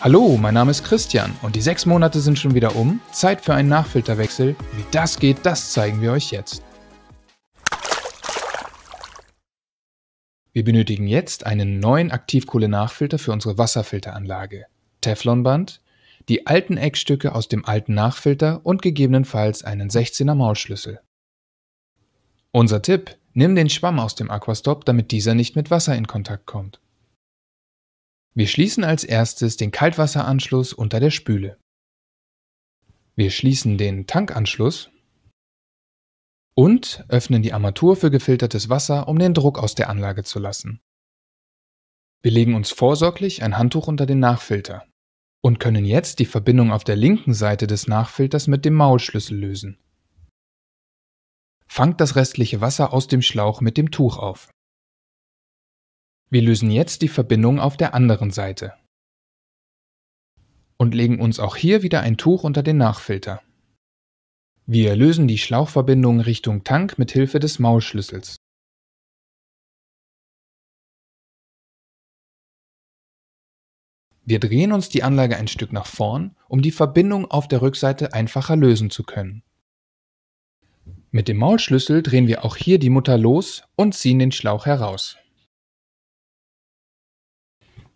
Hallo, mein Name ist Christian und die sechs Monate sind schon wieder um. Zeit für einen Nachfilterwechsel. Wie das geht, das zeigen wir euch jetzt. Wir benötigen jetzt einen neuen Aktivkohle-Nachfilter für unsere Wasserfilteranlage. Teflonband, die alten Eckstücke aus dem alten Nachfilter und gegebenenfalls einen 16er Maulschlüssel. Unser Tipp, nimm den Schwamm aus dem Aquastop, damit dieser nicht mit Wasser in Kontakt kommt. Wir schließen als erstes den Kaltwasseranschluss unter der Spüle. Wir schließen den Tankanschluss und öffnen die Armatur für gefiltertes Wasser, um den Druck aus der Anlage zu lassen. Wir legen uns vorsorglich ein Handtuch unter den Nachfilter und können jetzt die Verbindung auf der linken Seite des Nachfilters mit dem Maulschlüssel lösen. Fangt das restliche Wasser aus dem Schlauch mit dem Tuch auf. Wir lösen jetzt die Verbindung auf der anderen Seite und legen uns auch hier wieder ein Tuch unter den Nachfilter. Wir lösen die Schlauchverbindung Richtung Tank mit Hilfe des Maulschlüssels. Wir drehen uns die Anlage ein Stück nach vorn, um die Verbindung auf der Rückseite einfacher lösen zu können. Mit dem Maulschlüssel drehen wir auch hier die Mutter los und ziehen den Schlauch heraus.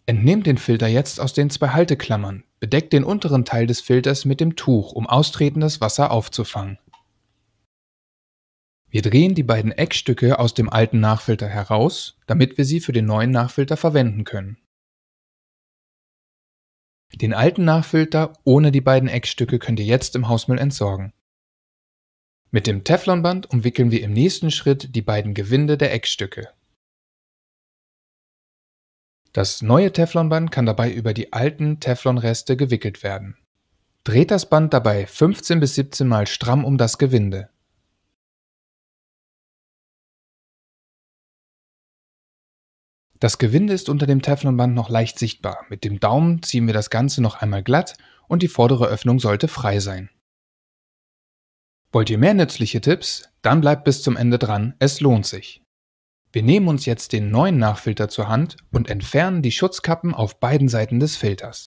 Entnehmt den Filter jetzt aus den zwei Halteklammern, bedeckt den unteren Teil des Filters mit dem Tuch, um austretendes Wasser aufzufangen. Wir drehen die beiden Eckstücke aus dem alten Nachfilter heraus, damit wir sie für den neuen Nachfilter verwenden können. Den alten Nachfilter ohne die beiden Eckstücke könnt ihr jetzt im Hausmüll entsorgen. Mit dem Teflonband umwickeln wir im nächsten Schritt die beiden Gewinde der Eckstücke. Das neue Teflonband kann dabei über die alten Teflonreste gewickelt werden. Dreht das Band dabei 15 bis 17 Mal stramm um das Gewinde. Das Gewinde ist unter dem Teflonband noch leicht sichtbar. Mit dem Daumen ziehen wir das Ganze noch einmal glatt und die vordere Öffnung sollte frei sein. Wollt ihr mehr nützliche Tipps? Dann bleibt bis zum Ende dran, es lohnt sich. Wir nehmen uns jetzt den neuen Nachfilter zur Hand und entfernen die Schutzkappen auf beiden Seiten des Filters.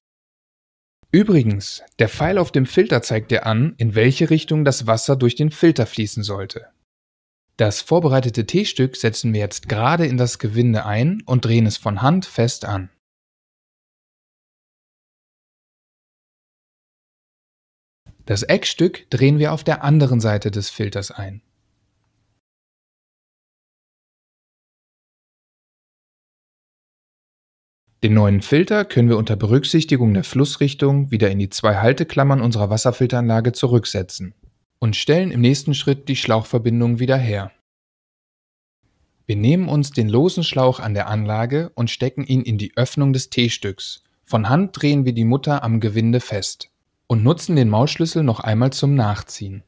Übrigens, der Pfeil auf dem Filter zeigt dir an, in welche Richtung das Wasser durch den Filter fließen sollte. Das vorbereitete T-Stück setzen wir jetzt gerade in das Gewinde ein und drehen es von Hand fest an. Das Eckstück drehen wir auf der anderen Seite des Filters ein. Den neuen Filter können wir unter Berücksichtigung der Flussrichtung wieder in die zwei Halteklammern unserer Wasserfilteranlage zurücksetzen und stellen im nächsten Schritt die Schlauchverbindung wieder her. Wir nehmen uns den losen Schlauch an der Anlage und stecken ihn in die Öffnung des T-Stücks. Von Hand drehen wir die Mutter am Gewinde fest und nutzen den Maulschlüssel noch einmal zum Nachziehen.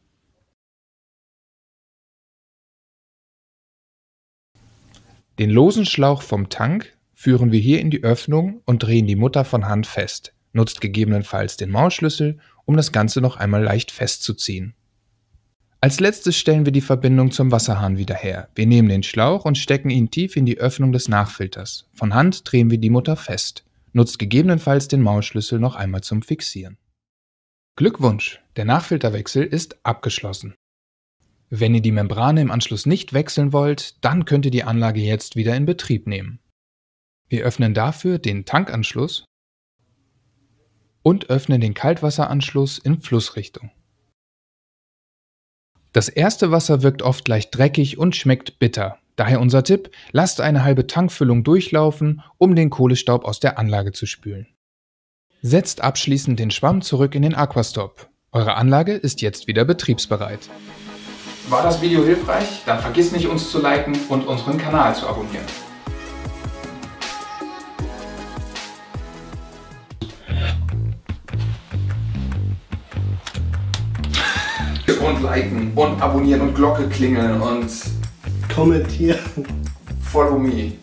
Den losen Schlauch vom Tank führen wir hier in die Öffnung und drehen die Mutter von Hand fest, nutzt gegebenenfalls den Mausschlüssel, um das Ganze noch einmal leicht festzuziehen. Als letztes stellen wir die Verbindung zum Wasserhahn wieder her. Wir nehmen den Schlauch und stecken ihn tief in die Öffnung des Nachfilters. Von Hand drehen wir die Mutter fest. Nutzt gegebenenfalls den Mausschlüssel noch einmal zum Fixieren. Glückwunsch! Der Nachfilterwechsel ist abgeschlossen. Wenn ihr die Membrane im Anschluss nicht wechseln wollt, dann könnt ihr die Anlage jetzt wieder in Betrieb nehmen. Wir öffnen dafür den Tankanschluss und öffnen den Kaltwasseranschluss in Flussrichtung. Das erste Wasser wirkt oft leicht dreckig und schmeckt bitter. Daher unser Tipp, lasst eine halbe Tankfüllung durchlaufen, um den Kohlestaub aus der Anlage zu spülen. Setzt abschließend den Schwamm zurück in den Aquastop. Eure Anlage ist jetzt wieder betriebsbereit. War das Video hilfreich? Dann vergiss nicht uns zu liken und unseren Kanal zu abonnieren. und liken und abonnieren und Glocke klingeln und kommentieren. Follow me.